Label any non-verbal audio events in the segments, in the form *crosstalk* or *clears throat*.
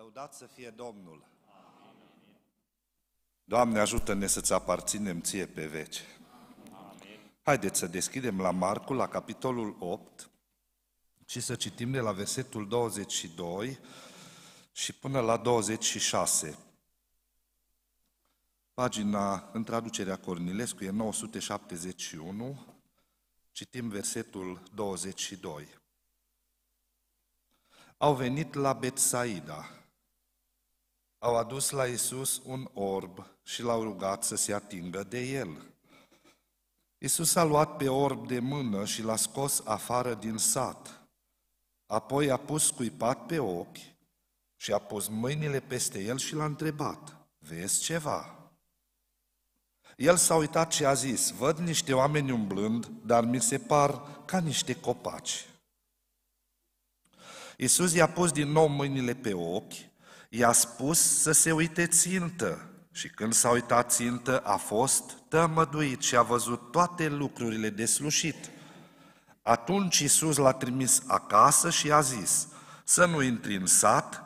Lăudat să fie Domnul! Amin. Doamne, ajută-ne să-ți aparținem ție pe veci. Amin. Haideți să deschidem la Marcul, la capitolul 8, și să citim de la versetul 22 și până la 26. Pagina în traducerea Cornilescu e 971, citim versetul 22. Au venit la Betsaida, au adus la Isus un orb și l-au rugat să se atingă de el. Isus a luat pe orb de mână și l-a scos afară din sat. Apoi a pus cuipat pe ochi și a pus mâinile peste el și l-a întrebat, vezi ceva? El s-a uitat și a zis, văd niște oameni umblând, dar mi se par ca niște copaci. Isus i-a pus din nou mâinile pe ochi I-a spus să se uite țintă și când s-a uitat țintă a fost tămăduit și a văzut toate lucrurile de slușit. Atunci Iisus l-a trimis acasă și a zis, să nu intri în sat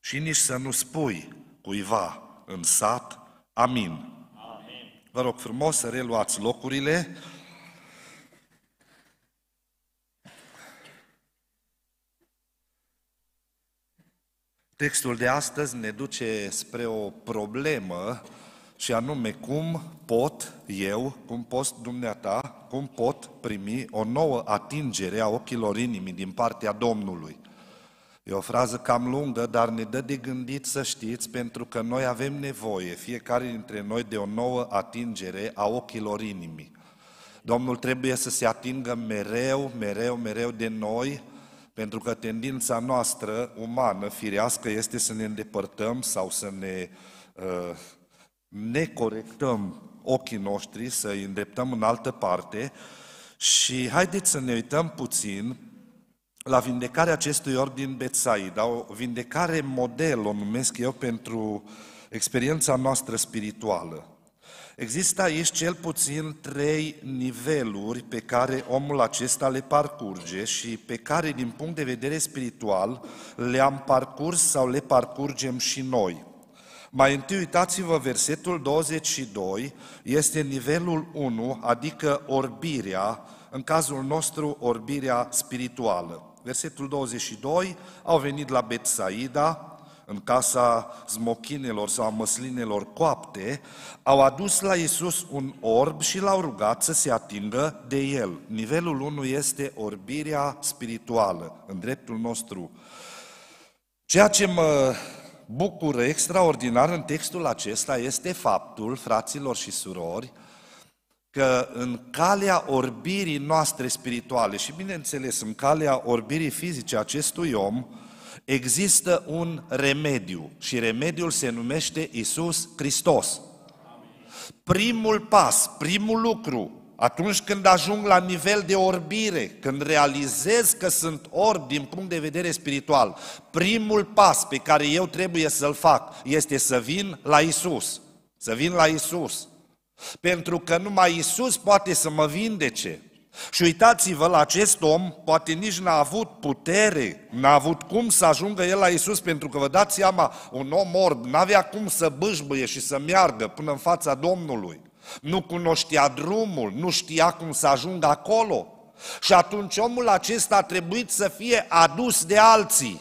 și nici să nu spui cuiva în sat, amin. amin. Vă rog frumos să reluați locurile, Textul de astăzi ne duce spre o problemă și anume cum pot eu, cum poți dumneata, cum pot primi o nouă atingere a ochilor inimii din partea Domnului. E o frază cam lungă, dar ne dă de gândit să știți, pentru că noi avem nevoie, fiecare dintre noi, de o nouă atingere a ochilor inimii. Domnul trebuie să se atingă mereu, mereu, mereu de noi, pentru că tendința noastră umană, firească, este să ne îndepărtăm sau să ne, uh, ne corectăm ochii noștri, să îi îndreptăm în altă parte și haideți să ne uităm puțin la vindecarea acestui ordin Betsaida, o vindecare model, o numesc eu, pentru experiența noastră spirituală. Există aici cel puțin trei niveluri pe care omul acesta le parcurge și pe care, din punct de vedere spiritual, le-am parcurs sau le parcurgem și noi. Mai întâi uitați-vă versetul 22, este nivelul 1, adică orbirea, în cazul nostru orbirea spirituală. Versetul 22, au venit la Betsaida, în casa zmochinelor sau a măslinelor coapte, au adus la Isus un orb și l-au rugat să se atingă de el. Nivelul 1 este orbirea spirituală, în dreptul nostru. Ceea ce mă bucură extraordinar în textul acesta este faptul, fraților și surori, că în calea orbirii noastre spirituale și, bineînțeles, în calea orbirii fizice acestui om, Există un remediu și remediul se numește Isus Hristos. Primul pas, primul lucru, atunci când ajung la nivel de orbire, când realizez că sunt orb din punct de vedere spiritual, primul pas pe care eu trebuie să-l fac este să vin la Isus. Să vin la Isus. Pentru că numai Isus poate să mă vindece. Și uitați-vă la acest om, poate nici n-a avut putere, n-a avut cum să ajungă el la Isus, pentru că vă dați seama, un om orb n-avea cum să bâșbâie și să meargă până în fața Domnului. Nu cunoștea drumul, nu știa cum să ajungă acolo. Și atunci omul acesta a trebuit să fie adus de alții.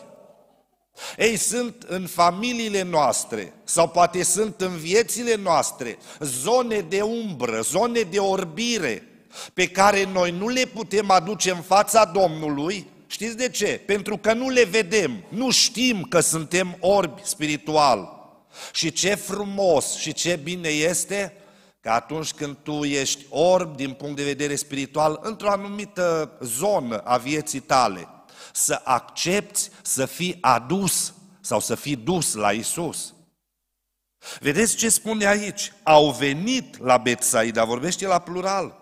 Ei sunt în familiile noastre sau poate sunt în viețile noastre zone de umbră, zone de orbire, pe care noi nu le putem aduce în fața Domnului, știți de ce? Pentru că nu le vedem, nu știm că suntem orbi spiritual. Și ce frumos și ce bine este că atunci când tu ești orb din punct de vedere spiritual, într-o anumită zonă a vieții tale, să accepti să fii adus sau să fii dus la Isus. Vedeți ce spune aici? Au venit la Betsaida, vorbește la plural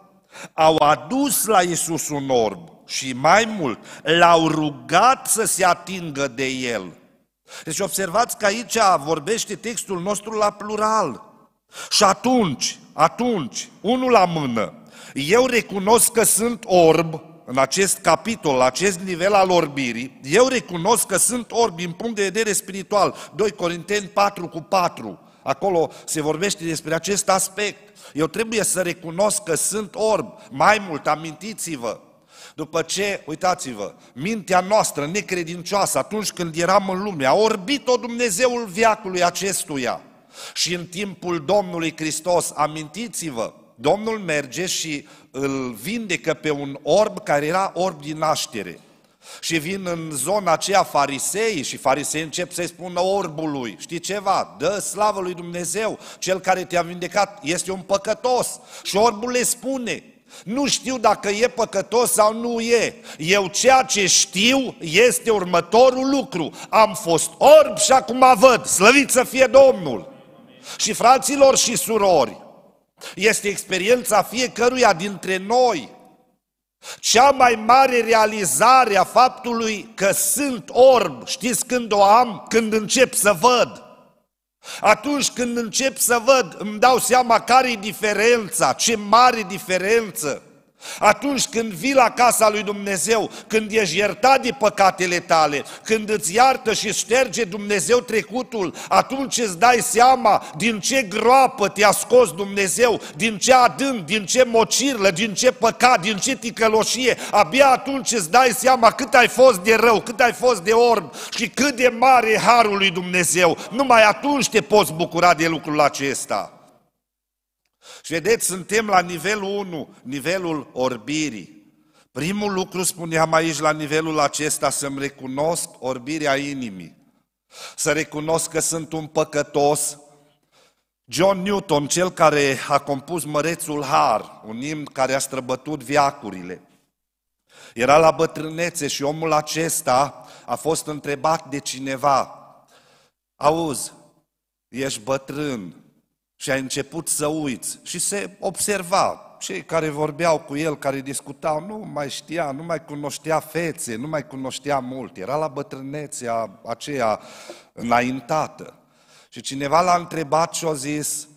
au adus la Isus un orb și mai mult, l-au rugat să se atingă de el. Deci observați că aici vorbește textul nostru la plural. Și atunci, atunci, unul la mână, eu recunosc că sunt orb, în acest capitol, la acest nivel al orbirii, eu recunosc că sunt orb din punct de vedere spiritual. 2 Corinteni 4 cu 4. Acolo se vorbește despre acest aspect. Eu trebuie să recunosc că sunt orb. Mai mult, amintiți-vă, după ce, uitați-vă, mintea noastră necredincioasă atunci când eram în lume, a orbit-o Dumnezeul viacului acestuia. Și în timpul Domnului Hristos, amintiți-vă, Domnul merge și îl vindecă pe un orb care era orb din naștere. Și vin în zona aceea farisei și farisei încep să-i spună orbului, știi ceva, dă slavă lui Dumnezeu, cel care te-a vindecat este un păcătos. Și orbul le spune, nu știu dacă e păcătos sau nu e. Eu ceea ce știu este următorul lucru. Am fost orb și acum văd. Slăvit să fie Domnul! Și fraților și surori, este experiența fiecăruia dintre noi. Cea mai mare realizare a faptului că sunt orb, știți când o am? Când încep să văd. Atunci când încep să văd, îmi dau seama care e diferența, ce mare diferență. Atunci când vii la casa lui Dumnezeu, când ești iertat de păcatele tale, când îți iartă și șterge Dumnezeu trecutul, atunci îți dai seama din ce groapă te-a scos Dumnezeu, din ce adânc, din ce mocirlă, din ce păcat, din ce ticăloșie. Abia atunci îți dai seama cât ai fost de rău, cât ai fost de orb și cât de mare e harul lui Dumnezeu. Numai atunci te poți bucura de lucrul acesta. Și vedeți, suntem la nivelul 1, nivelul orbirii. Primul lucru spuneam aici la nivelul acesta, să-mi recunosc orbirea inimii. Să recunosc că sunt un păcătos. John Newton, cel care a compus Mărețul Har, un imn care a străbătut viacurile, era la bătrânețe și omul acesta a fost întrebat de cineva, auzi, ești bătrân, și a început să uiți. Și se observa. Cei care vorbeau cu el, care discutau, nu mai știa, nu mai cunoștea fețe, nu mai cunoștea mult. Era la bătrânețea aceea înaintată. Și cineva l-a întrebat și a zis,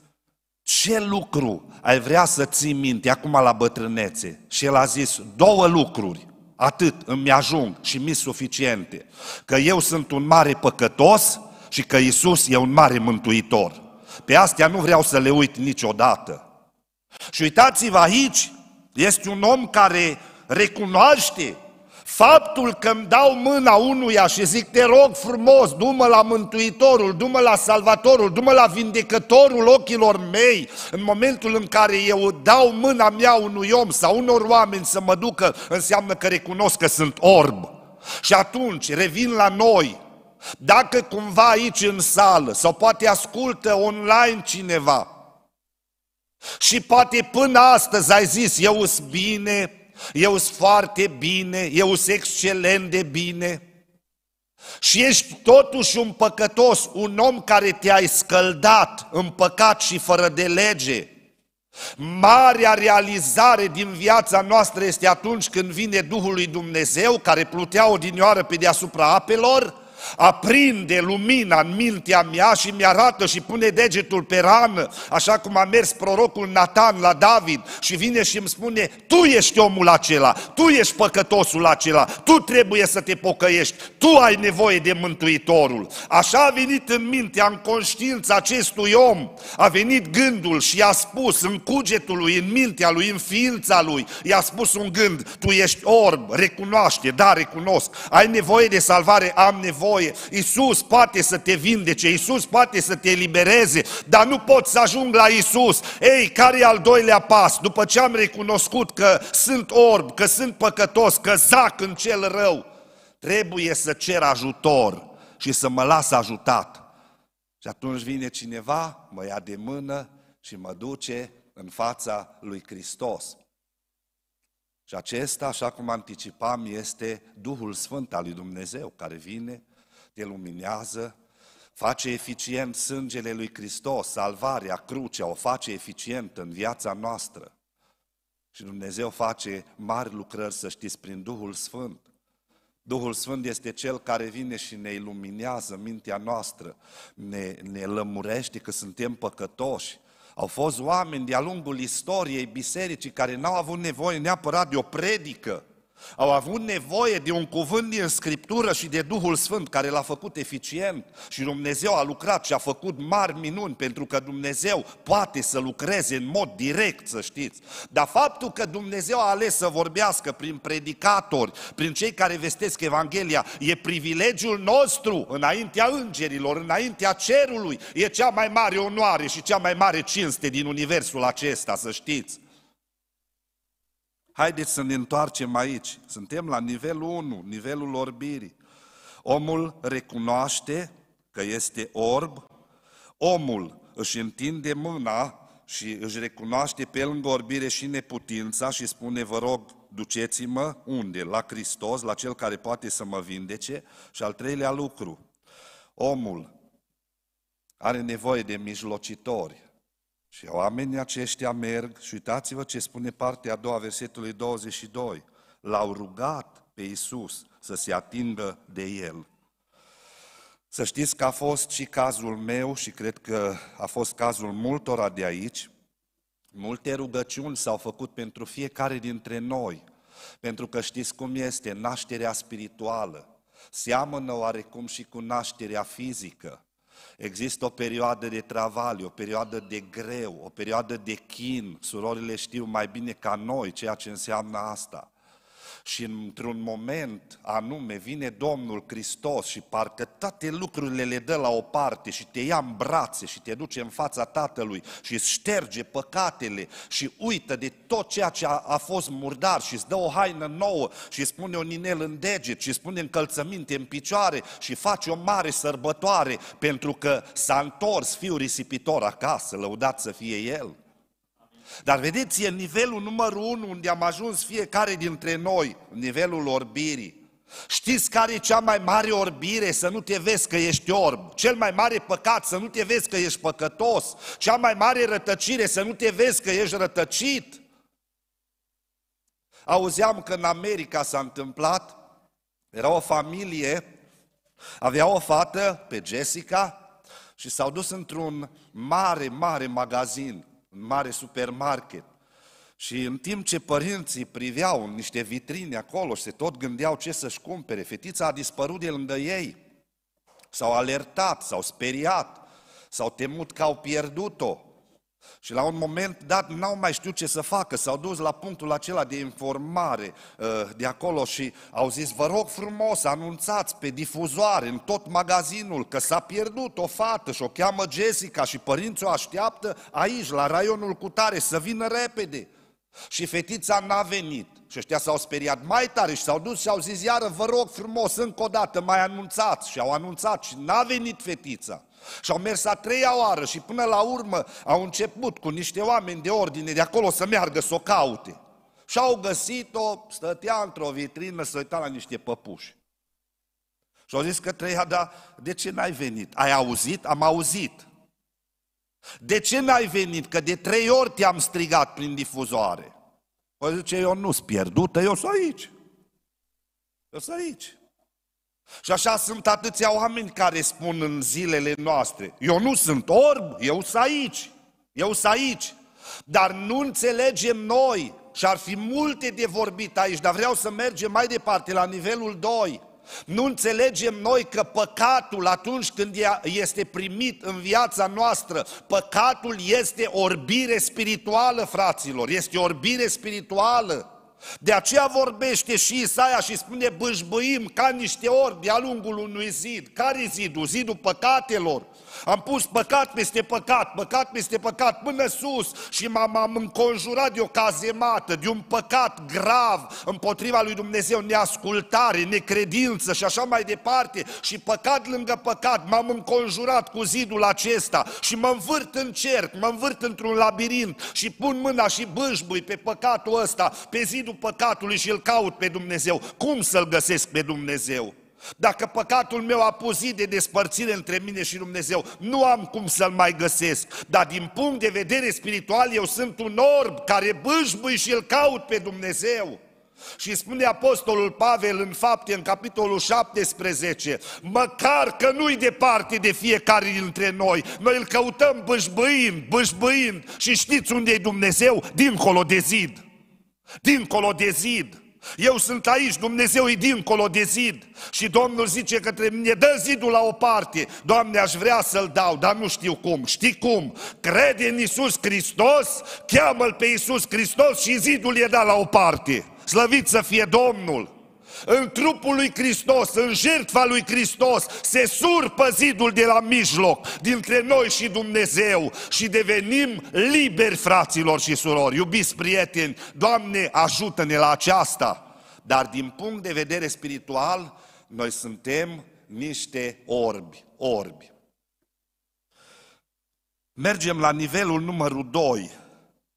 ce lucru ai vrea să ții minte acum la bătrânețe? Și el a zis, două lucruri, atât îmi ajung și mi suficiente. Că eu sunt un mare păcătos și că Isus e un mare mântuitor. Pe astea nu vreau să le uit niciodată. Și uitați-vă aici, este un om care recunoaște faptul că îmi dau mâna unuia și zic, te rog frumos, du-mă la Mântuitorul, du-mă la Salvatorul, du-mă la Vindecătorul ochilor mei, în momentul în care eu dau mâna mea unui om sau unor oameni să mă ducă, înseamnă că recunosc că sunt orb. Și atunci revin la noi, dacă cumva aici în sală sau poate ascultă online cineva și poate până astăzi ai zis eu sunt bine, eu sunt foarte bine, eu sunt excelent de bine și ești totuși un păcătos, un om care te-ai scăldat în păcat și fără de lege, Marea realizare din viața noastră este atunci când vine Duhul lui Dumnezeu, care plutea odinioară pe deasupra apelor, aprinde lumina în mintea mea și mi-arată și pune degetul pe rană, așa cum a mers prorocul Natan la David și vine și îmi spune, tu ești omul acela, tu ești păcătosul acela, tu trebuie să te pocăiești, tu ai nevoie de Mântuitorul. Așa a venit în mintea, în conștiința acestui om, a venit gândul și a spus în cugetul lui, în mintea lui, în ființa lui, i-a spus un gând, tu ești orb, recunoaște, da, recunosc, ai nevoie de salvare, am nevoie nevoie, Iisus poate să te vindece, Iisus poate să te elibereze, dar nu pot să ajung la Iisus. Ei, care e al doilea pas? După ce am recunoscut că sunt orb, că sunt păcătos, că zac în cel rău, trebuie să cer ajutor și să mă las ajutat. Și atunci vine cineva, mă ia de mână și mă duce în fața lui Hristos. Și acesta, așa cum anticipam, este Duhul Sfânt al lui Dumnezeu, care vine te luminează, face eficient sângele lui Hristos, salvarea, crucea, o face eficient în viața noastră. Și Dumnezeu face mari lucrări, să știți, prin Duhul Sfânt. Duhul Sfânt este Cel care vine și ne iluminează mintea noastră, ne, ne lămurește că suntem păcătoși. Au fost oameni de-a lungul istoriei bisericii care n-au avut nevoie neapărat de o predică, au avut nevoie de un cuvânt din Scriptură și de Duhul Sfânt care l-a făcut eficient și Dumnezeu a lucrat și a făcut mari minuni pentru că Dumnezeu poate să lucreze în mod direct, să știți. Dar faptul că Dumnezeu a ales să vorbească prin predicatori, prin cei care vestesc Evanghelia, e privilegiul nostru înaintea îngerilor, înaintea cerului, e cea mai mare onoare și cea mai mare cinste din universul acesta, să știți. Haideți să ne întoarcem aici. Suntem la nivelul 1, nivelul orbirii. Omul recunoaște că este orb, omul își întinde mâna și își recunoaște pe lângă orbire și neputința și spune, vă rog, duceți-mă unde? La Hristos, la Cel care poate să mă vindece. Și al treilea lucru, omul are nevoie de mijlocitori. Și oamenii aceștia merg și uitați-vă ce spune partea a doua versetului 22. L-au rugat pe Iisus să se atingă de el. Să știți că a fost și cazul meu și cred că a fost cazul multora de aici. Multe rugăciuni s-au făcut pentru fiecare dintre noi, pentru că știți cum este nașterea spirituală. Seamănă oarecum și cu nașterea fizică. Există o perioadă de travaliu, o perioadă de greu, o perioadă de chin. Surorile știu mai bine ca noi ceea ce înseamnă asta și într-un moment anume vine Domnul Hristos și parcă toate lucrurile le dă la o parte și te ia în brațe și te duce în fața Tatălui și îți șterge păcatele și uită de tot ceea ce a, a fost murdar și îți dă o haină nouă și îți pune un inel în deget și îți pune încălțăminte în picioare și face o mare sărbătoare pentru că s-a întors fiul risipitor acasă, lăudat să fie el. Dar vedeți, e nivelul numărul unu unde am ajuns fiecare dintre noi, nivelul orbirii. Știți care e cea mai mare orbire? Să nu te vezi că ești orb. Cel mai mare păcat? Să nu te vezi că ești păcătos. Cea mai mare rătăcire? Să nu te vezi că ești rătăcit. Auzeam că în America s-a întâmplat, era o familie, avea o fată pe Jessica și s-au dus într-un mare, mare magazin în mare supermarket. Și în timp ce părinții priveau în niște vitrine acolo și se tot gândeau ce să-și cumpere, fetița a dispărut de lângă ei. S-au alertat, s-au speriat, s-au temut că au pierdut-o. Și la un moment dat n-au mai știut ce să facă, s-au dus la punctul acela de informare uh, de acolo și au zis, vă rog frumos, anunțați pe difuzoare în tot magazinul că s-a pierdut o fată și o cheamă Jessica și părinții o așteaptă aici, la raionul cu tare, să vină repede. Și fetița n-a venit. Și ăștia s-au speriat mai tare și s-au dus și au zis, iară, vă rog frumos, încă o dată mai anunțați. Și au anunțat și n-a venit fetița. Și au mers a treia oară și până la urmă au început cu niște oameni de ordine de acolo să meargă să o caute. Și au găsit-o, stătea într-o vitrină, să uita la niște păpuși. Și au zis că treia, dar de ce n-ai venit? Ai auzit? Am auzit. De ce n-ai venit? Că de trei ori te-am strigat prin difuzoare. O păi zice, eu nu-s pierdută, eu sunt aici. Eu sunt aici. Și așa sunt atâția oameni care spun în zilele noastre, eu nu sunt orb, eu sunt aici, eu sunt aici. Dar nu înțelegem noi și ar fi multe de vorbit aici, dar vreau să mergem mai departe la nivelul 2. Nu înțelegem noi că păcatul atunci când este primit în viața noastră, păcatul este orbire spirituală, fraților, este orbire spirituală. De aceea vorbește și Isaia și spune, bâșbâim ca niște orbi de-a lungul unui zid. Care zidul? Zidul păcatelor. Am pus păcat peste păcat, păcat peste păcat, până sus și m-am înconjurat de o cazemată, de un păcat grav împotriva lui Dumnezeu, neascultare, necredință și așa mai departe. Și păcat lângă păcat m-am înconjurat cu zidul acesta și mă învârt în cerc, mă învârt într-un labirint și pun mâna și bâșbui pe păcatul ăsta, pe zidul păcatului și îl caut pe Dumnezeu. Cum să-L găsesc pe Dumnezeu? Dacă păcatul meu a pus zi de despărțire între mine și Dumnezeu, nu am cum să-l mai găsesc. Dar din punct de vedere spiritual, eu sunt un orb care bâșbui și îl caut pe Dumnezeu. Și spune Apostolul Pavel în fapte, în capitolul 17, măcar că nu-i departe de fiecare dintre noi, noi îl căutăm bâșbâind, bâșbâind și știți unde e Dumnezeu? Dincolo de zid. Dincolo de zid. Eu sunt aici, Dumnezeu e dincolo de zid. Și Domnul zice către mine, dă zidul la o parte. Doamne, aș vrea să-l dau, dar nu știu cum. Știi cum? Crede în Isus Hristos, cheamă-L pe Isus Hristos și zidul e dat la o parte. Slăvit să fie Domnul! în trupul lui Hristos, în jertfa lui Hristos, se surpă zidul de la mijloc dintre noi și Dumnezeu și devenim liberi, fraților și surori. Iubiți prieteni, Doamne, ajută-ne la aceasta. Dar din punct de vedere spiritual, noi suntem niște orbi, orbi. Mergem la nivelul numărul 2.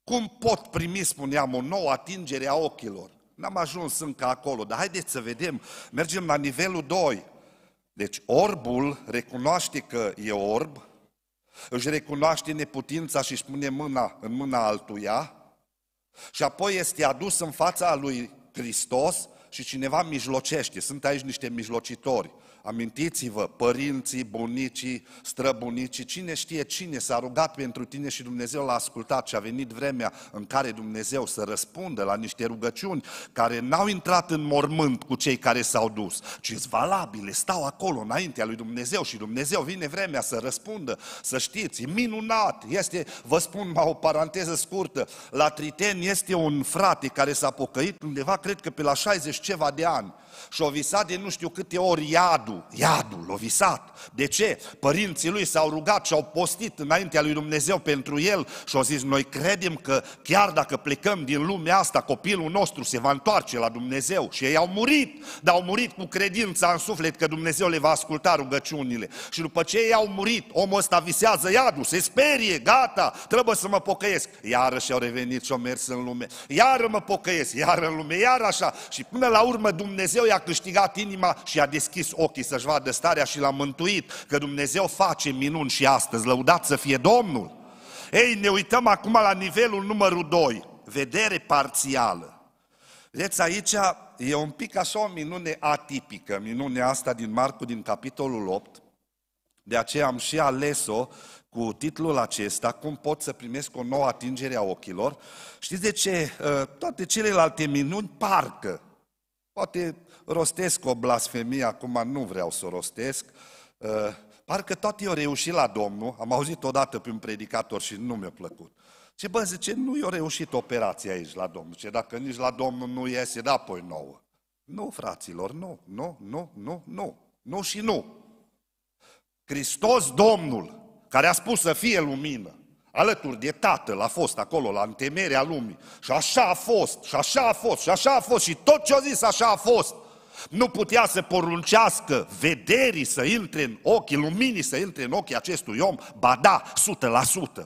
Cum pot primi, spuneam, o nouă atingere a ochilor? N-am ajuns încă acolo, dar haideți să vedem. Mergem la nivelul 2. Deci orbul recunoaște că e orb, își recunoaște neputința și își pune mâna în mâna altuia și apoi este adus în fața lui Hristos și cineva mijlocește. Sunt aici niște mijlocitori. Amintiți-vă, părinții, bunicii, străbunicii, cine știe cine s-a rugat pentru tine și Dumnezeu l-a ascultat și a venit vremea în care Dumnezeu să răspundă la niște rugăciuni care n-au intrat în mormânt cu cei care s-au dus, ci valabile, stau acolo înaintea lui Dumnezeu și Dumnezeu vine vremea să răspundă, să știți, minunat, este, vă spun o paranteză scurtă, la Triten este un frate care s-a pocăit undeva, cred că pe la 60 ceva de ani, și o visat de nu știu câte ori iadul, iadul, l visat. De ce? Părinții lui s-au rugat și au postit înaintea lui Dumnezeu pentru el și au zis, noi credem că chiar dacă plecăm din lumea asta, copilul nostru se va întoarce la Dumnezeu. Și ei au murit, dar au murit cu credința în suflet că Dumnezeu le va asculta rugăciunile. Și după ce ei au murit, omul ăsta visează iadul, se sperie, gata, trebuie să mă pocăiesc. Iarăși au revenit și au mers în lume, iară mă pocăiesc, iară în lume, iar așa. Și până la urmă Dumnezeu Dumnezeu i-a câștigat inima și a deschis ochii să-și vadă starea și l-a mântuit, că Dumnezeu face minuni și astăzi, lăudat să fie Domnul. Ei, ne uităm acum la nivelul numărul 2, vedere parțială. Vedeți, aici e un pic așa o minune atipică, minunea asta din Marcu, din capitolul 8, de aceea am și ales-o cu titlul acesta, cum pot să primesc o nouă atingere a ochilor. Știți de ce? Ă, toate celelalte minuni parcă. Poate rostesc o blasfemie, acum nu vreau să o rostesc, uh, parcă tot eu reușit la Domnul, am auzit odată pe un predicator și nu mi-a plăcut. Ce bă, zice, nu i-a reușit operația aici la Domnul. Ce dacă nici la Domnul nu iese, da, apoi nouă. Nu, fraților, nu, nu, nu, nu, nu, nu și nu. Hristos Domnul, care a spus să fie lumină, alături de Tatăl a fost acolo, la întemerea lumii. Și așa a fost, și așa a fost, și așa a fost, și tot ce a zis așa a fost. Nu putea să poruncească vederii să intre în ochii, luminii să intre în ochii acestui om? Ba da, 100%.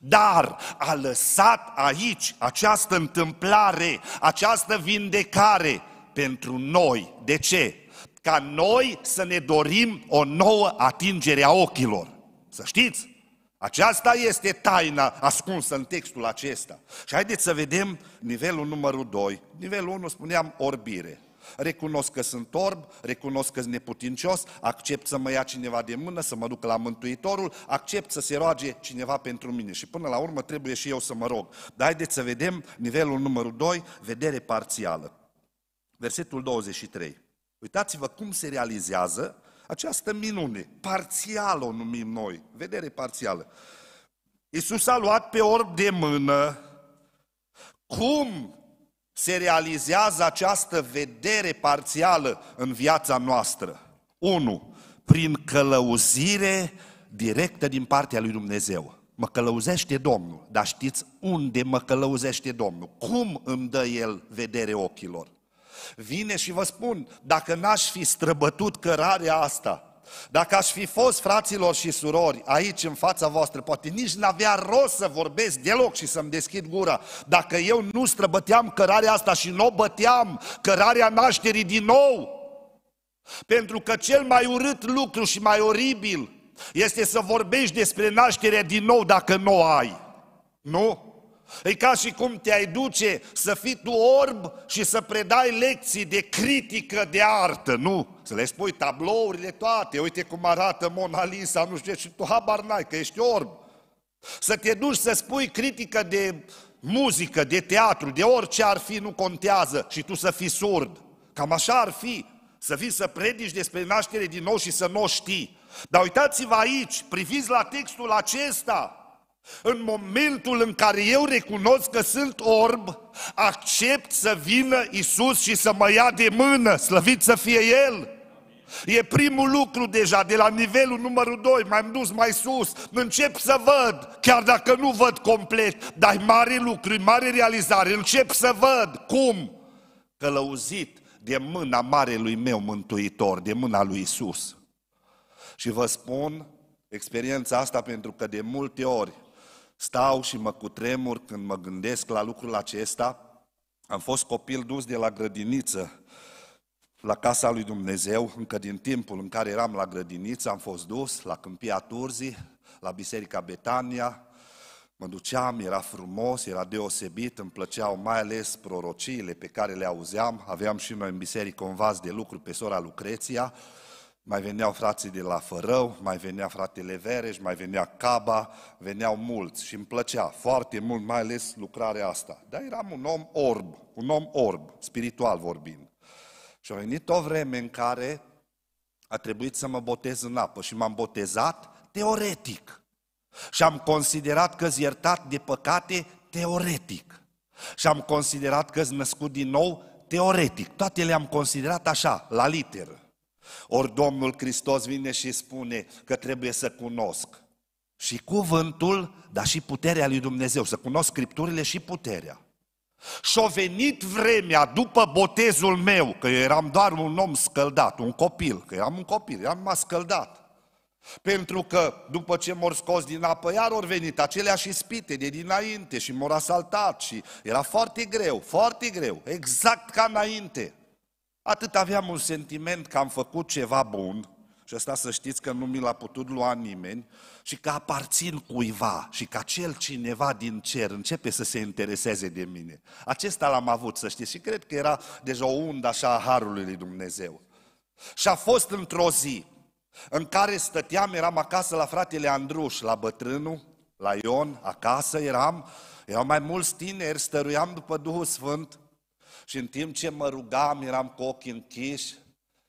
Dar a lăsat aici această întâmplare, această vindecare pentru noi. De ce? Ca noi să ne dorim o nouă atingere a ochilor. Să știți, aceasta este taina ascunsă în textul acesta. Și haideți să vedem nivelul numărul 2. Nivelul 1 spuneam orbire recunosc că sunt orb, recunosc că sunt neputincios, accept să mă ia cineva de mână, să mă duc la Mântuitorul, accept să se roage cineva pentru mine și până la urmă trebuie și eu să mă rog. Dar haideți să vedem nivelul numărul 2, vedere parțială. Versetul 23. Uitați-vă cum se realizează această minune. Parțial o numim noi, vedere parțială. Iisus a luat pe orb de mână. Cum se realizează această vedere parțială în viața noastră? 1. Prin călăuzire directă din partea lui Dumnezeu. Mă călăuzește Domnul, dar știți unde mă călăuzește Domnul? Cum îmi dă El vedere ochilor? Vine și vă spun, dacă n-aș fi străbătut cărarea asta, dacă aș fi fost, fraților și surori, aici în fața voastră, poate nici n-avea rost să vorbesc deloc și să-mi deschid gura. Dacă eu nu străbăteam cărarea asta și nu o băteam, cărarea nașterii din nou, pentru că cel mai urât lucru și mai oribil este să vorbești despre nașterea din nou dacă nu o ai. Nu? E ca și cum te-ai duce să fii tu orb și să predai lecții de critică de artă, nu? Să le spui tablourile toate, uite cum arată Mona Lisa, nu știu și tu habar n-ai, că ești orb. Să te duci să spui critică de muzică, de teatru, de orice ar fi, nu contează, și tu să fii surd. Cam așa ar fi, să vii să predici despre naștere din nou și să nu n-o știi. Dar uitați-vă aici, priviți la textul acesta, în momentul în care eu recunosc că sunt orb, accept să vină Isus și să mă ia de mână, slăvit să fie El. E primul lucru deja, de la nivelul numărul 2, m-am dus mai sus, încep să văd, chiar dacă nu văd complet, dar mare lucru, mare realizare, încep să văd cum călăuzit de mâna marelui meu mântuitor, de mâna lui Isus. Și vă spun experiența asta pentru că de multe ori Stau și mă cutremur când mă gândesc la lucrul acesta. Am fost copil dus de la grădiniță la casa lui Dumnezeu, încă din timpul în care eram la grădiniță, am fost dus la Câmpia Turzii, la Biserica Betania, mă duceam, era frumos, era deosebit, îmi plăceau mai ales prorociile pe care le auzeam, aveam și noi în biserică un vas de lucru pe sora Lucreția, mai veneau frații de la Fărău, mai venea fratele Vereș, mai venea Caba, veneau mulți și îmi plăcea foarte mult, mai ales lucrarea asta. Dar eram un om orb, un om orb, spiritual vorbind. Și a venit o vreme în care a trebuit să mă botez în apă și m-am botezat teoretic. Și am considerat că iertat de păcate teoretic. Și am considerat că născut din nou teoretic. Toate le-am considerat așa, la literă. Ori Domnul Hristos vine și spune că trebuie să cunosc și cuvântul, dar și puterea lui Dumnezeu, să cunosc Scripturile și puterea. Și-a venit vremea după botezul meu, că eu eram doar un om scăldat, un copil, că eram un copil, eram m-a scăldat. Pentru că după ce m-au scos din apă, iar au venit aceleași spite de dinainte și m-au asaltat și era foarte greu, foarte greu, exact ca înainte. Atât aveam un sentiment că am făcut ceva bun, și asta să știți că nu mi l-a putut lua nimeni, și că aparțin cuiva și că acel cineva din cer începe să se intereseze de mine. Acesta l-am avut, să știți, și cred că era deja o undă așa a Harului lui Dumnezeu. Și a fost într-o zi în care stăteam, eram acasă la fratele Andruș, la bătrânul, la Ion, acasă eram, erau mai mulți tineri, stăruiam după Duhul Sfânt și în timp ce mă rugam, eram cu ochii închiși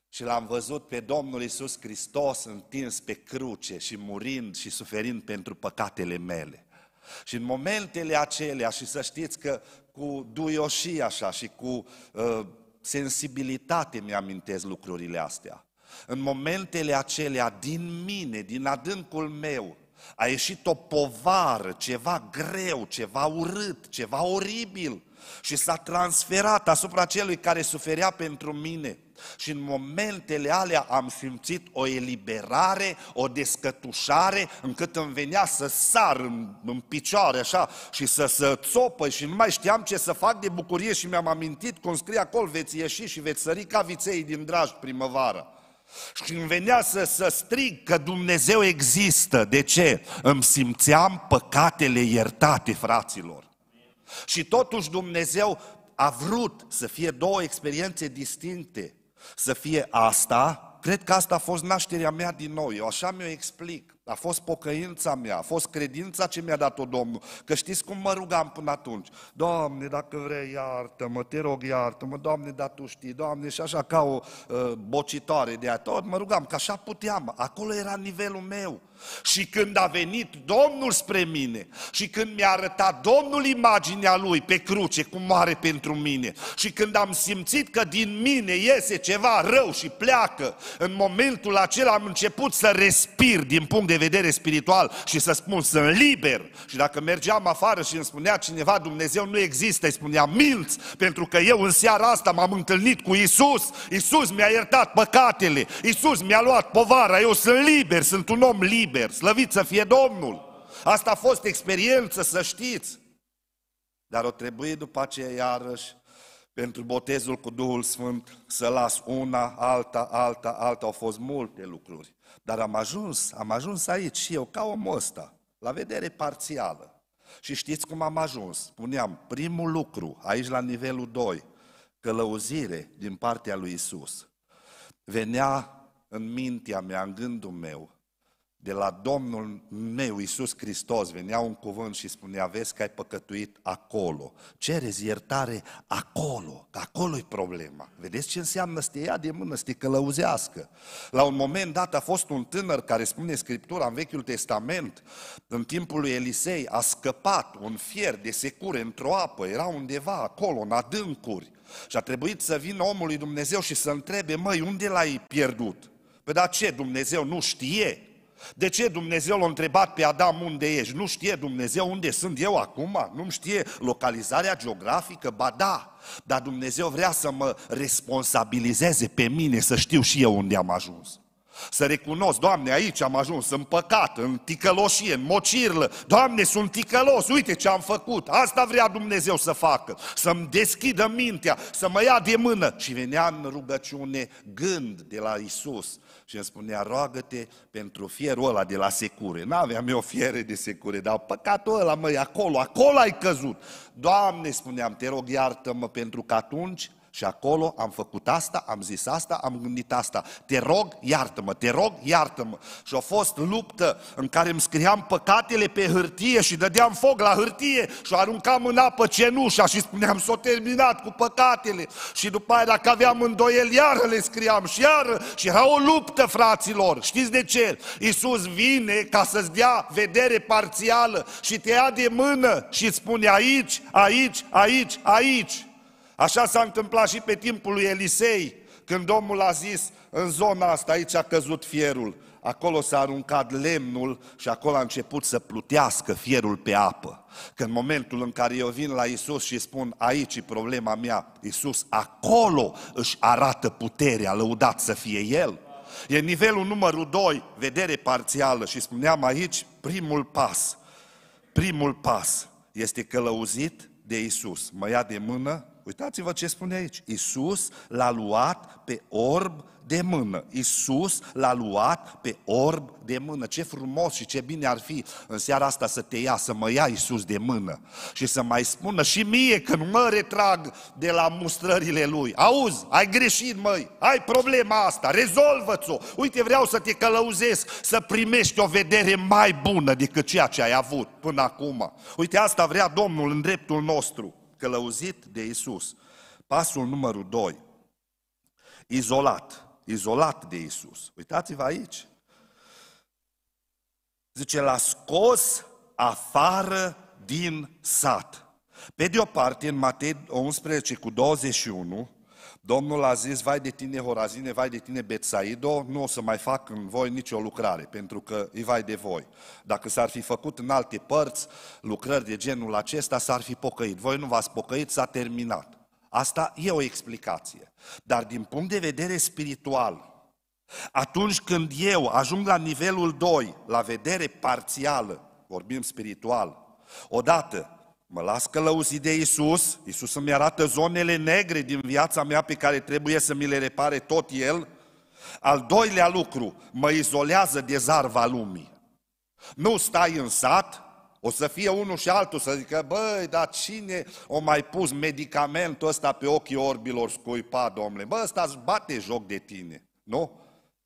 și l-am văzut pe Domnul Isus Hristos întins pe cruce și murind și suferind pentru păcatele mele. Și în momentele acelea, și să știți că cu duioșie așa și cu uh, sensibilitate mi-amintesc lucrurile astea. În momentele acelea, din mine, din adâncul meu, a ieșit o povară, ceva greu, ceva urât, ceva oribil – și s-a transferat asupra celui care suferea pentru mine. Și în momentele alea am simțit o eliberare, o descătușare, încât îmi venea să sar în, în picioare așa și să, să țopă și nu mai știam ce să fac de bucurie și mi-am amintit cum scrie acolo, veți ieși și veți sări ca viței din draj primăvară. Și îmi venea să, să strig că Dumnezeu există, de ce? Îmi simțeam păcatele iertate, fraților. Și totuși Dumnezeu a vrut să fie două experiențe distincte. Să fie asta, cred că asta a fost nașterea mea din nou, eu așa mi-o explic. A fost pocăința mea, a fost credința ce mi-a dat-o Domnul. Că știți cum mă rugam până atunci. Doamne, dacă vrei, iartă-mă, te rog, iartă-mă, Doamne, dar Tu știi, Doamne, și așa ca o uh, bocitoare de a tot, mă rugam, că așa puteam. Acolo era nivelul meu. Și când a venit Domnul spre mine și când mi-a arătat Domnul imaginea Lui pe cruce, cum mare pentru mine, și când am simțit că din mine iese ceva rău și pleacă, în momentul acela am început să respir din punct de vedere spiritual și să spun, sunt liber. Și dacă mergeam afară și îmi spunea cineva, Dumnezeu nu există, îi spunea, minți, pentru că eu în seara asta m-am întâlnit cu Isus, Isus mi-a iertat păcatele, Isus mi-a luat povara, eu sunt liber, sunt un om liber liber, slăvit să fie Domnul. Asta a fost experiență, să știți. Dar o trebuie după aceea iarăși pentru botezul cu Duhul Sfânt să las una, alta, alta, alta, au fost multe lucruri. Dar am ajuns, am ajuns aici și eu ca omul ăsta, la vedere parțială. Și știți cum am ajuns? Spuneam, primul lucru, aici la nivelul 2, călăuzire din partea lui Isus. Venea în mintea mea, în gândul meu, de la Domnul meu, Iisus Hristos, venea un cuvânt și spunea, vezi că ai păcătuit acolo. Cereți iertare acolo, că acolo e problema. Vedeți ce înseamnă să te ia de mână, să te călăuzească. La un moment dat a fost un tânăr care spune Scriptura în Vechiul Testament, în timpul lui Elisei, a scăpat un fier de secure într-o apă, era undeva acolo, în adâncuri. Și a trebuit să vină omul lui Dumnezeu și să întrebe, măi, unde l-ai pierdut? Păi da ce, Dumnezeu nu știe? De ce Dumnezeu l-a întrebat pe Adam unde ești? Nu știe Dumnezeu unde sunt eu acum? Nu știe localizarea geografică? Ba da, dar Dumnezeu vrea să mă responsabilizeze pe mine să știu și eu unde am ajuns. Să recunosc, Doamne, aici am ajuns, în păcat, în ticăloșie, în mocirlă. Doamne, sunt ticălos, uite ce am făcut. Asta vrea Dumnezeu să facă, să-mi deschidă mintea, să mă ia de mână. Și venea în rugăciune gând de la Isus și îmi spunea, roagă-te pentru fierul ăla de la secure. N-aveam eu fiere de secure, dar păcatul ăla, măi, acolo, acolo ai căzut. Doamne, spuneam, te rog, iartă-mă, pentru că atunci și acolo am făcut asta, am zis asta, am gândit asta. Te rog, iartă-mă, te rog, iartă-mă. Și a fost luptă în care îmi scriam păcatele pe hârtie și dădeam foc la hârtie și o aruncam în apă cenușa și spuneam, s-o terminat cu păcatele. Și după aia, dacă aveam îndoieli, iar le scriam și iar Și era o luptă, fraților. Știți de ce? Iisus vine ca să-ți dea vedere parțială și te ia de mână și spune aici, aici, aici, aici. Așa s-a întâmplat și pe timpul lui Elisei, când omul a zis, în zona asta aici a căzut fierul, acolo s-a aruncat lemnul și acolo a început să plutească fierul pe apă. Că în momentul în care eu vin la Isus și spun, aici e problema mea, Isus acolo își arată puterea, lăudat să fie El. E nivelul numărul 2, vedere parțială și spuneam aici, primul pas, primul pas este călăuzit de Isus. Mă ia de mână, Uitați-vă ce spune aici. Iisus l-a luat pe orb de mână. Iisus l-a luat pe orb de mână. Ce frumos și ce bine ar fi în seara asta să te ia, să mă ia Iisus de mână și să mai spună și mie când mă retrag de la mustrările Lui. Auzi, ai greșit, măi, ai problema asta, rezolvă-ți-o. Uite, vreau să te călăuzesc, să primești o vedere mai bună decât ceea ce ai avut până acum. Uite, asta vrea Domnul în dreptul nostru călăuzit de Isus. Pasul numărul 2. Izolat. Izolat de Isus. Uitați-vă aici. Zice, l-a scos afară din sat. Pe de o parte, în Matei 11 cu 21, Domnul a zis, vai de tine Horazine, vai de tine Betsaido, nu o să mai fac în voi nicio lucrare, pentru că îi vai de voi. Dacă s-ar fi făcut în alte părți lucrări de genul acesta, s-ar fi pocăit. Voi nu v-ați pocăit, s-a terminat. Asta e o explicație. Dar din punct de vedere spiritual, atunci când eu ajung la nivelul 2, la vedere parțială, vorbim spiritual, odată Mă las călăuzit de Isus, Isus îmi arată zonele negre din viața mea pe care trebuie să mi le repare tot El. Al doilea lucru, mă izolează de zarva lumii. Nu stai în sat, o să fie unul și altul să zică, băi, dar cine o mai pus medicamentul ăsta pe ochii orbilor scuipa, domnule? Bă, ăsta îți bate joc de tine, nu?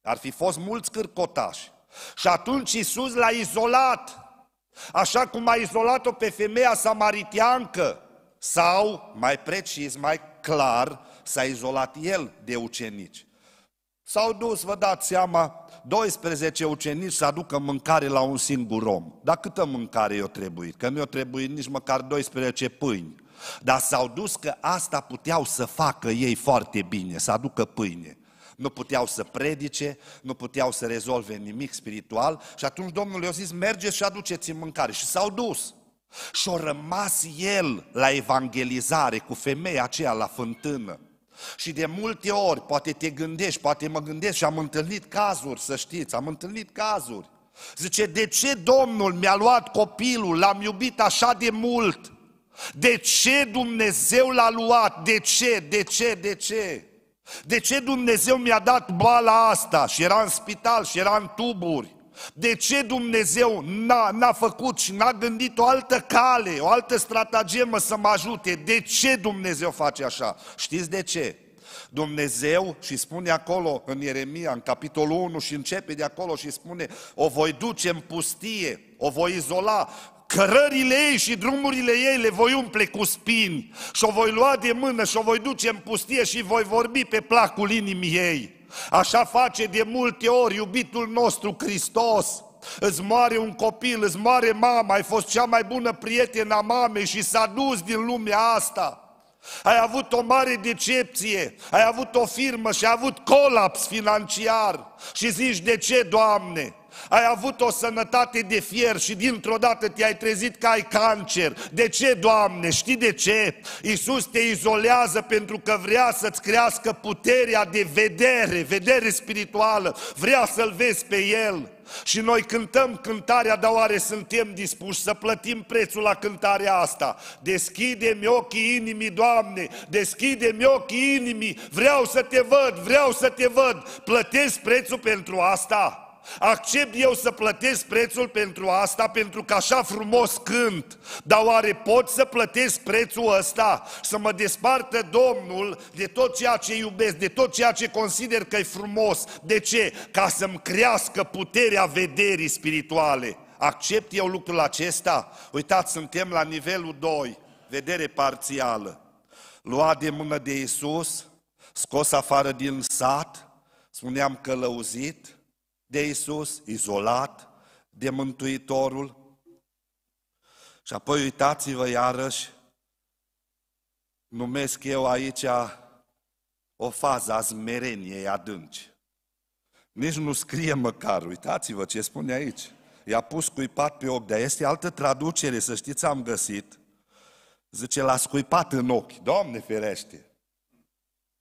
Ar fi fost mulți cârcotași. Și atunci Isus l-a izolat Așa cum a izolat-o pe femeia samaritiancă, sau, mai precis, mai clar, s-a izolat el de ucenici. S-au dus, vă dați seama, 12 ucenici să aducă mâncare la un singur om. Dar câtă mâncare i-o trebuit? Că nu i-o trebuit nici măcar 12 pâini. Dar s-au dus că asta puteau să facă ei foarte bine, să aducă pâine nu puteau să predice, nu puteau să rezolve nimic spiritual și atunci Domnul i-a zis, mergeți și aduceți în mâncare. Și s-au dus. Și a rămas el la evangelizare cu femeia aceea la fântână. Și de multe ori, poate te gândești, poate mă gândesc și am întâlnit cazuri, să știți, am întâlnit cazuri. Zice, de ce Domnul mi-a luat copilul, l-am iubit așa de mult? De ce Dumnezeu l-a luat? De ce? De ce? De ce? De ce Dumnezeu mi-a dat boala asta și era în spital și era în tuburi? De ce Dumnezeu n-a, n-a făcut și n-a gândit o altă cale, o altă stratagemă să mă ajute? De ce Dumnezeu face așa? Știți de ce? Dumnezeu și spune acolo în Ieremia, în capitolul 1 și începe de acolo și spune o voi duce în pustie, o voi izola, cărările ei și drumurile ei le voi umple cu spini și o voi lua de mână și o voi duce în pustie și voi vorbi pe placul inimii ei. Așa face de multe ori iubitul nostru Hristos. Îți moare un copil, îți moare mama, ai fost cea mai bună prietenă a mamei și s-a dus din lumea asta. Ai avut o mare decepție, ai avut o firmă și ai avut colaps financiar și zici de ce, Doamne? ai avut o sănătate de fier și dintr-o dată te-ai trezit că ai cancer. De ce, Doamne? Știi de ce? Iisus te izolează pentru că vrea să-ți crească puterea de vedere, vedere spirituală. Vrea să-L vezi pe El. Și noi cântăm cântarea, dar oare suntem dispuși să plătim prețul la cântarea asta? Deschide-mi ochii inimii, Doamne, deschide-mi ochii inimii, vreau să te văd, vreau să te văd, plătesc prețul pentru asta? Accept eu să plătesc prețul pentru asta, pentru că așa frumos cânt, dar oare pot să plătesc prețul ăsta? Să mă despartă Domnul de tot ceea ce iubesc, de tot ceea ce consider că e frumos. De ce? Ca să-mi crească puterea vederii spirituale. Accept eu lucrul acesta? Uitați, suntem la nivelul 2, vedere parțială. Luat de mână de Iisus, scos afară din sat, spuneam călăuzit, de Isus, izolat de Mântuitorul. Și apoi uitați-vă iarăși, numesc eu aici o fază a smereniei adânci. Nici nu scrie măcar, uitați-vă ce spune aici. I-a pus cuipat pe ochi, dar este altă traducere, să știți, am găsit. Zice, l-a scuipat în ochi, Doamne ferește!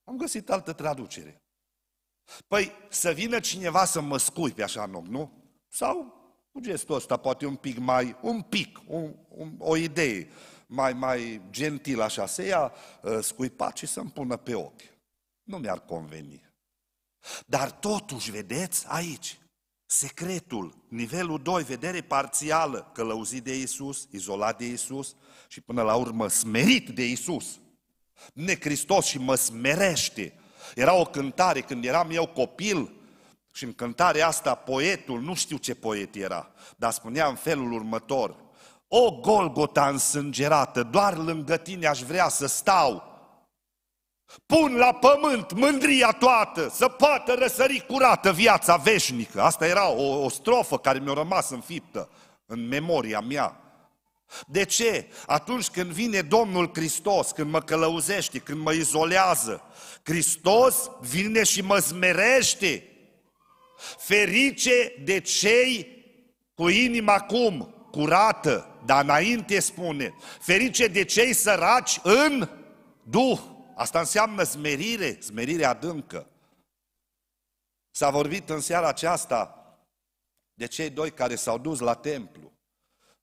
Am găsit altă traducere. Păi să vină cineva să mă scuipe așa în nu? Sau cu gestul ăsta poate un pic mai, un pic, un, un, o idee mai, mai gentil așa, să ia ă, scuipat și să-mi pună pe ochi. Nu mi-ar conveni. Dar totuși, vedeți, aici, secretul, nivelul 2, vedere parțială, călăuzit de Isus, izolat de Isus și până la urmă smerit de Isus. Ne Hristos și mă smerește era o cântare când eram eu copil și în cântarea asta poetul, nu știu ce poet era, dar spunea în felul următor, O Golgota însângerată, doar lângă tine aș vrea să stau, Pun la pământ mândria toată, să poată răsări curată viața veșnică. Asta era o, o strofă care mi-a rămas înfiptă în memoria mea. De ce? Atunci când vine Domnul Hristos, când mă călăuzește, când mă izolează, Hristos vine și mă zmerește. Ferice de cei cu inima acum Curată, dar înainte spune, ferice de cei săraci în Duh. Asta înseamnă smerire, smerire adâncă. S-a vorbit în seara aceasta de cei doi care s-au dus la templu.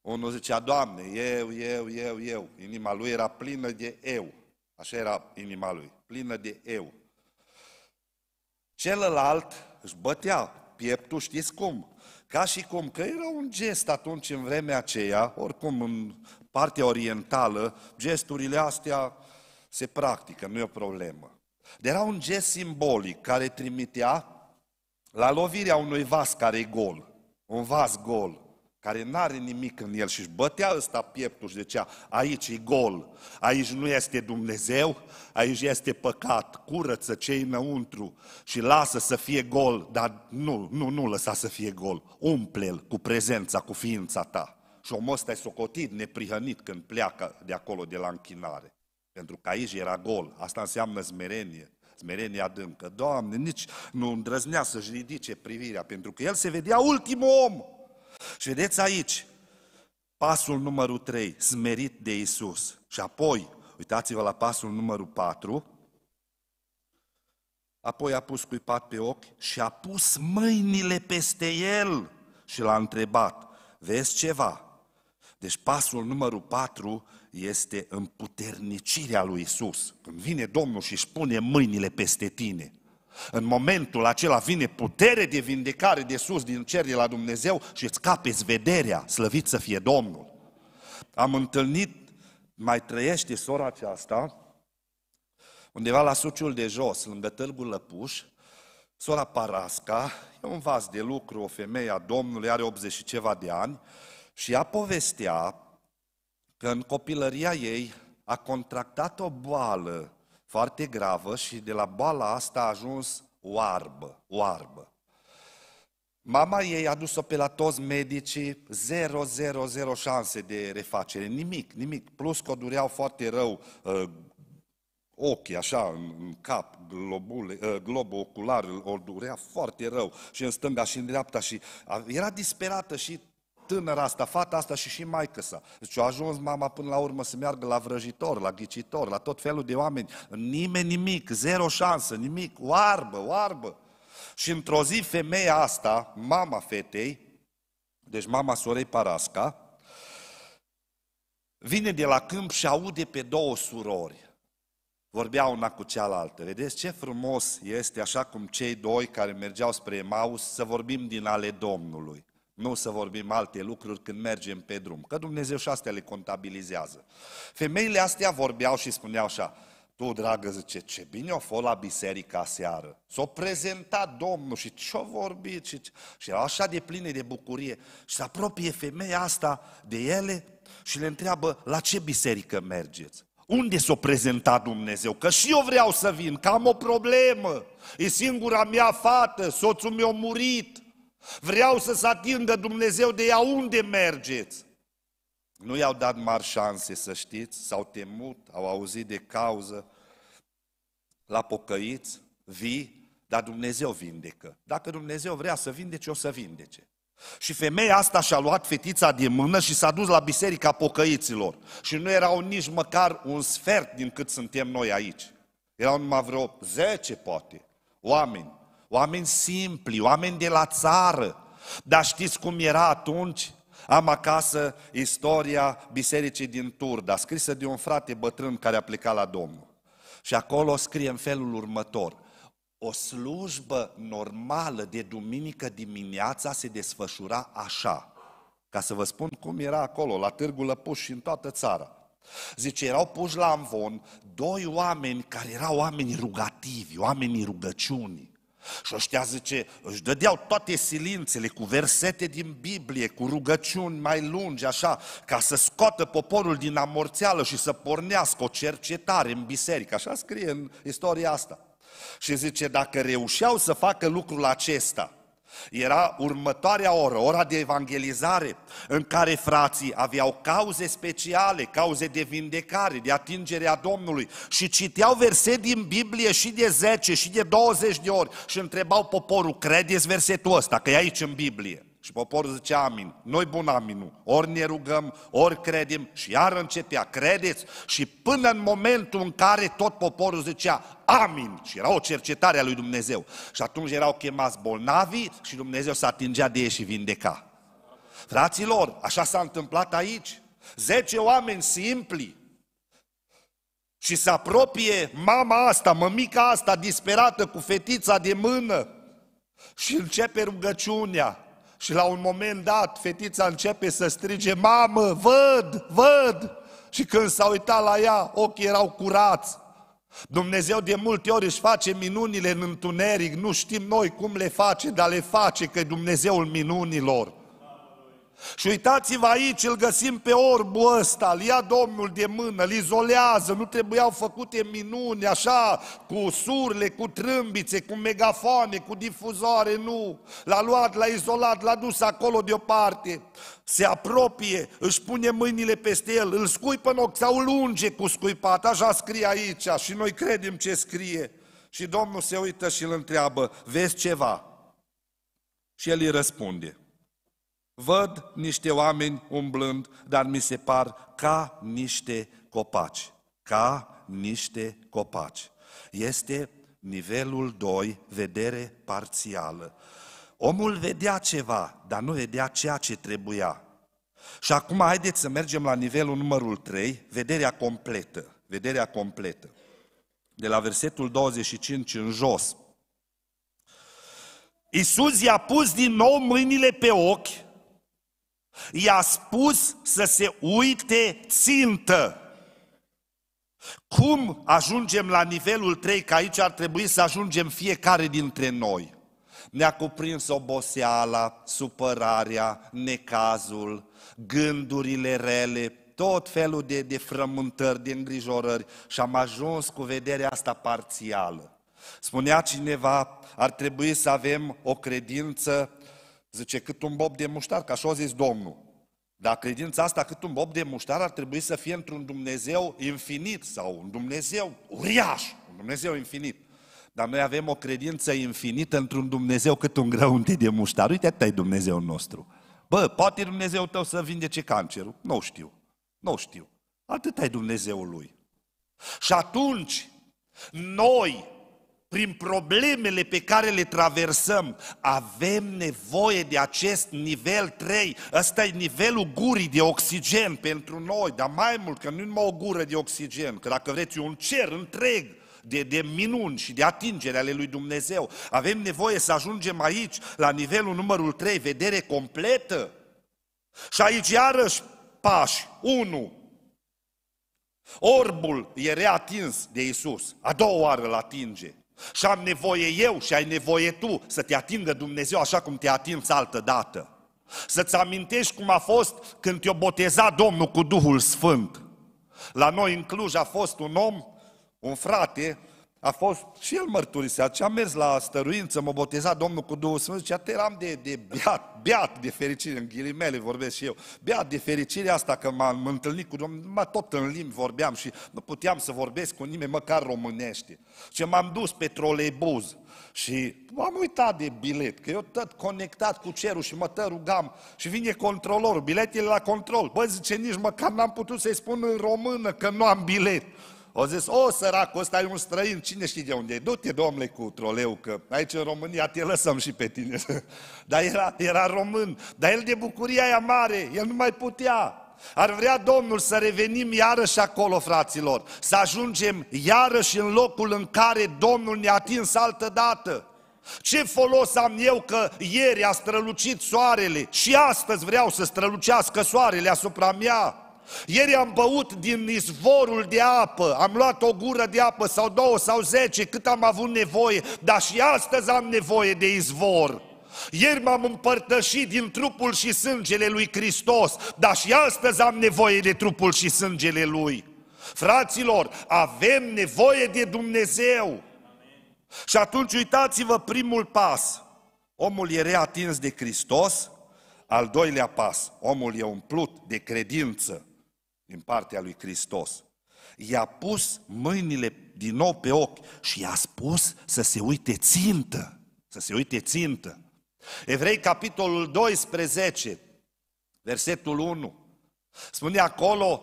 Unul zicea, Doamne, eu, eu, eu, eu. Inima lui era plină de eu. Așa era inima lui, plină de eu. Celălalt își bătea pieptul, știți cum? Ca și cum, că era un gest atunci în vremea aceea, oricum în partea orientală, gesturile astea se practică, nu e o problemă. Era un gest simbolic care trimitea la lovirea unui vas care e gol, un vas gol care n-are nimic în el și își bătea ăsta pieptul și zicea, aici e gol, aici nu este Dumnezeu, aici este păcat, curăță ce înăuntru și lasă să fie gol, dar nu, nu, nu lăsa să fie gol, umple-l cu prezența, cu ființa ta. Și omul ăsta e socotit, neprihănit când pleacă de acolo, de la închinare. Pentru că aici era gol, asta înseamnă smerenie, smerenie adâncă. Doamne, nici nu îndrăznea să-și ridice privirea, pentru că el se vedea ultimul om. Și vedeți aici, pasul numărul 3, smerit de Isus. Și apoi, uitați-vă la pasul numărul 4, apoi a pus cuipat pe ochi și a pus mâinile peste el și l-a întrebat, vezi ceva? Deci pasul numărul 4 este împuternicirea lui Isus. Când vine Domnul și își pune mâinile peste tine, în momentul acela vine putere de vindecare de sus, din cer, de la Dumnezeu și îți capeți vederea, slăvit să fie Domnul. Am întâlnit, mai trăiește sora aceasta, undeva la Suciul de Jos, lângă Târgul Lăpuș, sora Parasca, e un vas de lucru, o femeie a Domnului, are 80 și ceva de ani, și ea povestea că în copilăria ei a contractat o boală foarte gravă și de la boala asta a ajuns oarbă, oarbă. Mama ei a dus-o pe la toți medicii, 000 șanse de refacere, nimic, nimic. Plus că o dureau foarte rău uh, ochii, așa, în cap, globule, uh, globul ocular, o durea foarte rău și în stânga și în dreapta și uh, era disperată și tânăra asta, fata asta și și mai sa. Deci a ajuns mama până la urmă să meargă la vrăjitor, la ghicitor, la tot felul de oameni. Nimeni nimic, zero șansă, nimic, oarbă, oarbă. Și într-o zi femeia asta, mama fetei, deci mama sorei Parasca, vine de la câmp și aude pe două surori. Vorbea una cu cealaltă. Vedeți ce frumos este, așa cum cei doi care mergeau spre maus să vorbim din ale Domnului. Nu să vorbim alte lucruri când mergem pe drum, că Dumnezeu și astea le contabilizează. Femeile astea vorbeau și spuneau așa, tu, dragă, zice, ce bine o fost la biserică seară. S-a prezentat Domnul și ce-a vorbit și, și era așa de pline de bucurie. Și se apropie femeia asta de ele și le întreabă, la ce biserică mergeți? Unde s-o prezenta Dumnezeu? Că și eu vreau să vin, că am o problemă. E singura mea fată, soțul meu murit. Vreau să se atingă Dumnezeu de ea unde mergeți. Nu i-au dat mari șanse, să știți, s-au temut, au auzit de cauză la pocăiți, vii, dar Dumnezeu vindecă. Dacă Dumnezeu vrea să vindece, o să vindece. Și femeia asta și-a luat fetița din mână și s-a dus la biserica pocăiților. Și nu erau nici măcar un sfert din cât suntem noi aici. Erau numai vreo 10, poate, oameni oameni simpli, oameni de la țară. Dar știți cum era atunci? Am acasă istoria bisericii din Turda, scrisă de un frate bătrân care a plecat la Domnul. Și acolo scrie în felul următor. O slujbă normală de duminică dimineața se desfășura așa. Ca să vă spun cum era acolo, la târgul Lăpuș și în toată țara. Zice, erau puși la amvon doi oameni care erau oameni rugativi, oamenii rugăciunii. Și ăștia, zice, își dădeau toate silințele cu versete din Biblie, cu rugăciuni mai lungi, așa, ca să scoată poporul din amorțeală și să pornească o cercetare în biserică. Așa scrie în istoria asta. Și zice, dacă reușeau să facă lucrul acesta, era următoarea oră, ora de evangelizare, în care frații aveau cauze speciale, cauze de vindecare, de atingere a Domnului și citeau verset din Biblie și de 10 și de 20 de ori și întrebau poporul, credeți versetul ăsta, că e aici în Biblie. Și poporul zice amin, noi bun aminul, ori ne rugăm, ori credem și iar începea, credeți? Și până în momentul în care tot poporul zicea amin și era o cercetare a lui Dumnezeu. Și atunci erau chemați bolnavii și Dumnezeu s-a atingea de ei și vindeca. Fraților, așa s-a întâmplat aici. Zece oameni simpli și se apropie mama asta, mămica asta disperată cu fetița de mână și începe rugăciunea. Și la un moment dat, fetița începe să strige, mamă, văd, văd! Și când s-a uitat la ea, ochii erau curați. Dumnezeu de multe ori își face minunile în întuneric, nu știm noi cum le face, dar le face că Dumnezeul minunilor. Și uitați-vă aici, îl găsim pe orbul ăsta, îl ia Domnul de mână, îl izolează, nu trebuiau făcute minuni așa, cu surle, cu trâmbițe, cu megafoane, cu difuzoare, nu. L-a luat, l-a izolat, l-a dus acolo deoparte. Se apropie, își pune mâinile peste el, îl scuipă în ochi sau îl unge cu scuipat, așa scrie aici și noi credem ce scrie. Și Domnul se uită și îl întreabă, vezi ceva? Și el îi răspunde, Văd niște oameni umblând, dar mi se par ca niște copaci. Ca niște copaci. Este nivelul 2, vedere parțială. Omul vedea ceva, dar nu vedea ceea ce trebuia. Și acum haideți să mergem la nivelul numărul 3, vederea completă. Vederea completă. De la versetul 25 în jos. Isus i-a pus din nou mâinile pe ochi I-a spus să se uite țintă. Cum ajungem la nivelul 3, că aici ar trebui să ajungem fiecare dintre noi? Ne-a cuprins oboseala, supărarea, necazul, gândurile rele, tot felul de, de frământări, de îngrijorări și am ajuns cu vederea asta parțială. Spunea cineva, ar trebui să avem o credință Zice, cât un bob de muștar, ca așa a zis Domnul. Dar credința asta, cât un bob de muștar, ar trebui să fie într-un Dumnezeu infinit sau un Dumnezeu uriaș, un Dumnezeu infinit. Dar noi avem o credință infinită într-un Dumnezeu cât un grăunte de muștar. Uite, atâta e Dumnezeu nostru. Bă, poate Dumnezeu tău să vindece cancerul. Nu știu. Nu știu. Atâta e Dumnezeul lui. Și atunci, noi prin problemele pe care le traversăm, avem nevoie de acest nivel 3. Ăsta e nivelul gurii de oxigen pentru noi, dar mai mult, că nu numai o gură de oxigen, că dacă vreți un cer întreg de, de minuni și de atingere ale lui Dumnezeu. Avem nevoie să ajungem aici, la nivelul numărul 3, vedere completă. Și aici iarăși pași. 1. Orbul e reatins de Isus. A doua oară îl atinge. Și am nevoie eu și ai nevoie tu să te atingă Dumnezeu așa cum te atinți altă dată. Să-ți amintești cum a fost când te-o boteza Domnul cu Duhul Sfânt. La noi în Cluj a fost un om, un frate, a fost și el mărturisea, ce a mers la stăruință, m-a botezat Domnul cu Duhul Sfânt, zicea, te eram de, de beat, beat de fericire, în ghilimele vorbesc și eu, beat de fericire asta că m-am întâlnit cu Domnul, mă tot în limbi vorbeam și nu puteam să vorbesc cu nimeni, măcar românește. Și m-am dus pe troleibuz și m-am uitat de bilet, că eu tot conectat cu cerul și mă tă rugam și vine controlorul, biletele la control. Bă, zice, nici măcar n-am putut să-i spun în română că nu am bilet. O zis, o, săracul ăsta e un străin, cine știe de unde e? Du-te, domnule, cu troleu, că aici în România te lăsăm și pe tine. *laughs* dar era, era român, dar el de bucuria aia mare, el nu mai putea. Ar vrea Domnul să revenim iarăși acolo, fraților, să ajungem iarăși în locul în care Domnul ne-a atins altă dată. Ce folos am eu că ieri a strălucit soarele și astăzi vreau să strălucească soarele asupra mea? Ieri am băut din izvorul de apă, am luat o gură de apă sau două sau zece, cât am avut nevoie, dar și astăzi am nevoie de izvor. Ieri m-am împărtășit din trupul și sângele lui Hristos, dar și astăzi am nevoie de trupul și sângele lui. Fraților, avem nevoie de Dumnezeu. Amen. Și atunci uitați-vă primul pas. Omul e reatins de Hristos, al doilea pas, omul e umplut de credință din partea lui Hristos. I-a pus mâinile din nou pe ochi și i-a spus să se uite țintă, să se uite țintă. Evrei, capitolul 12, versetul 1, spune acolo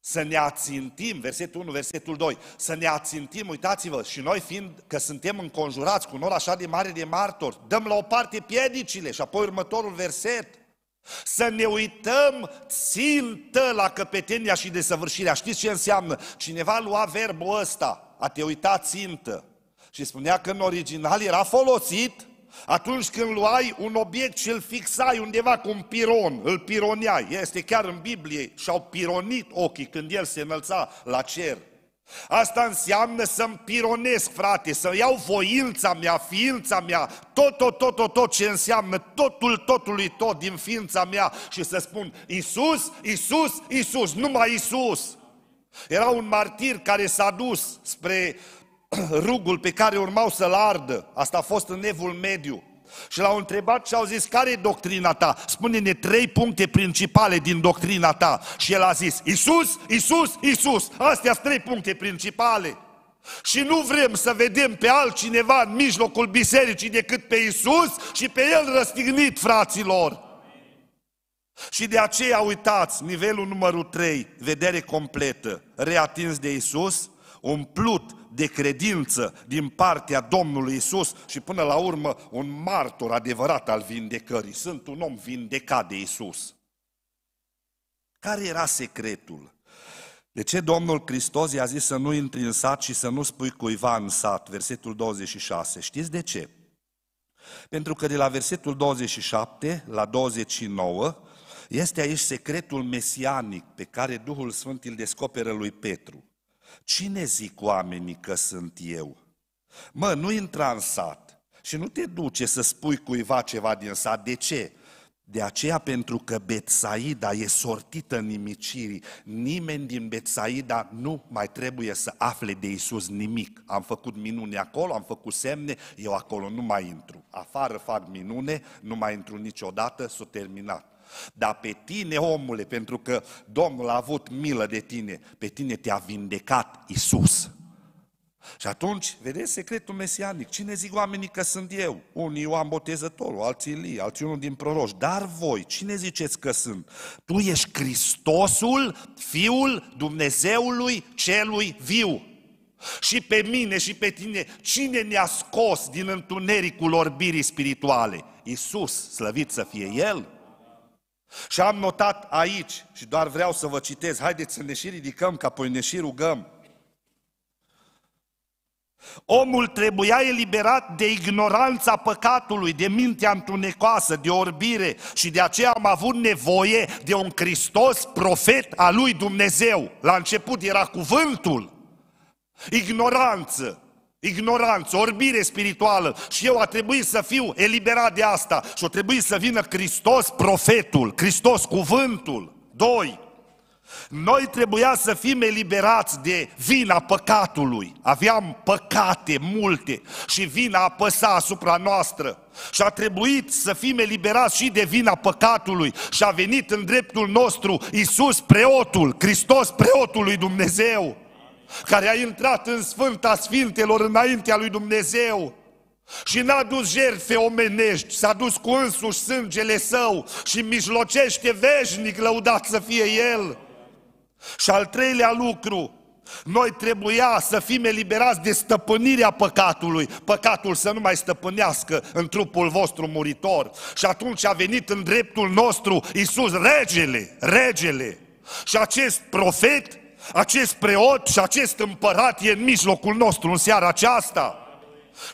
să ne ațintim, versetul 1, versetul 2, să ne ațintim, uitați-vă, și noi fiind că suntem înconjurați cu un așa de mare de martori, dăm la o parte piedicile și apoi următorul verset, să ne uităm țintă la căpetenia și desăvârșirea. Știți ce înseamnă? Cineva lua verbul ăsta, a te uita țintă. Și spunea că în original era folosit atunci când luai un obiect și îl fixai undeva cu un piron, îl pironeai. Este chiar în Biblie și-au pironit ochii când el se înălța la cer. Asta înseamnă să-mi pironesc, frate, să iau voința mea, ființa mea, tot, tot, tot, tot, tot ce înseamnă, totul, totului tot din ființa mea și să spun Isus, Isus, Isus, numai Isus. Era un martir care s-a dus spre *clears throat* rugul pe care urmau să-l ardă. Asta a fost în evul mediu. Și l-au întrebat și au zis, care e doctrina ta? Spune-ne trei puncte principale din doctrina ta. Și el a zis, Iisus Iisus Iisus Astea sunt trei puncte principale. Și nu vrem să vedem pe altcineva în mijlocul bisericii decât pe Iisus și pe El răstignit, fraților. Și de aceea uitați, nivelul numărul 3, vedere completă, reatins de Isus, umplut de credință din partea Domnului Isus și până la urmă un martor adevărat al vindecării. Sunt un om vindecat de Isus. Care era secretul? De ce Domnul Hristos i-a zis să nu intri în sat și să nu spui cuiva în sat? Versetul 26. Știți de ce? Pentru că de la versetul 27 la 29 este aici secretul mesianic pe care Duhul Sfânt îl descoperă lui Petru. Cine zic oamenii că sunt eu? Mă, nu intra în sat și nu te duce să spui cuiva ceva din sat. De ce? De aceea, pentru că Betsaida e sortită nimicirii, nimeni din Betsaida nu mai trebuie să afle de Isus nimic. Am făcut minune acolo, am făcut semne, eu acolo nu mai intru. Afară fac minune, nu mai intru niciodată, s-o terminat. Dar pe tine, omule, pentru că Domnul a avut milă de tine, pe tine te-a vindecat Isus. Și atunci, vedeți secretul mesianic. Cine zic oamenii că sunt eu? Unii Ioan Botezătorul, alții Ilie, alții unul din proroși. Dar voi, cine ziceți că sunt? Tu ești Hristosul, Fiul Dumnezeului Celui Viu. Și pe mine și pe tine, cine ne-a scos din întunericul orbirii spirituale? Isus, slăvit să fie El! Și am notat aici, și doar vreau să vă citez, haideți să ne și ridicăm, ca apoi ne și rugăm. Omul trebuia eliberat de ignoranța păcatului, de mintea întunecoasă, de orbire și de aceea am avut nevoie de un Hristos profet al lui Dumnezeu. La început era cuvântul, ignoranță, ignoranță, orbire spirituală și eu a trebuit să fiu eliberat de asta și a trebuie să vină Hristos profetul, Hristos cuvântul. Doi, noi trebuia să fim eliberați de vina păcatului. Aveam păcate multe și vina apăsa asupra noastră. Și a trebuit să fim eliberați și de vina păcatului. Și a venit în dreptul nostru Isus preotul, Hristos preotul lui Dumnezeu care a intrat în Sfânta Sfintelor înaintea lui Dumnezeu și n-a dus jertfe omenești, s-a dus cu însuși sângele său și mijlocește veșnic lăudat să fie el. Și al treilea lucru, noi trebuia să fim eliberați de stăpânirea păcatului, păcatul să nu mai stăpânească în trupul vostru muritor. Și atunci a venit în dreptul nostru Isus regele, regele. Și acest profet acest preot și acest împărat e în mijlocul nostru în seara aceasta.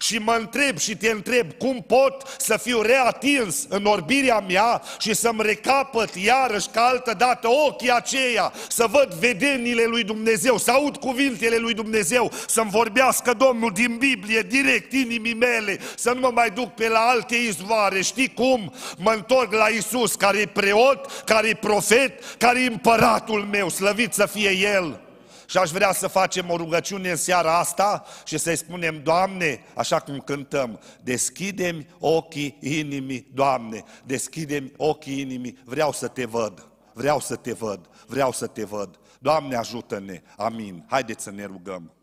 Și mă întreb și te întreb cum pot să fiu reatins în orbirea mea și să-mi recapăt iarăși ca altă dată ochii aceia, să văd vedenile lui Dumnezeu, să aud cuvintele lui Dumnezeu, să-mi vorbească Domnul din Biblie direct inimii mele, să nu mă mai duc pe la alte izvoare. Știi cum? Mă întorc la Isus, care e preot, care e profet, care e împăratul meu, slăvit să fie El. Și aș vrea să facem o rugăciune în seara asta și să-i spunem, Doamne, așa cum cântăm, deschidem ochii inimii, Doamne, deschidem ochii inimii, vreau să te văd, vreau să te văd, vreau să te văd. Doamne, ajută-ne, amin. Haideți să ne rugăm.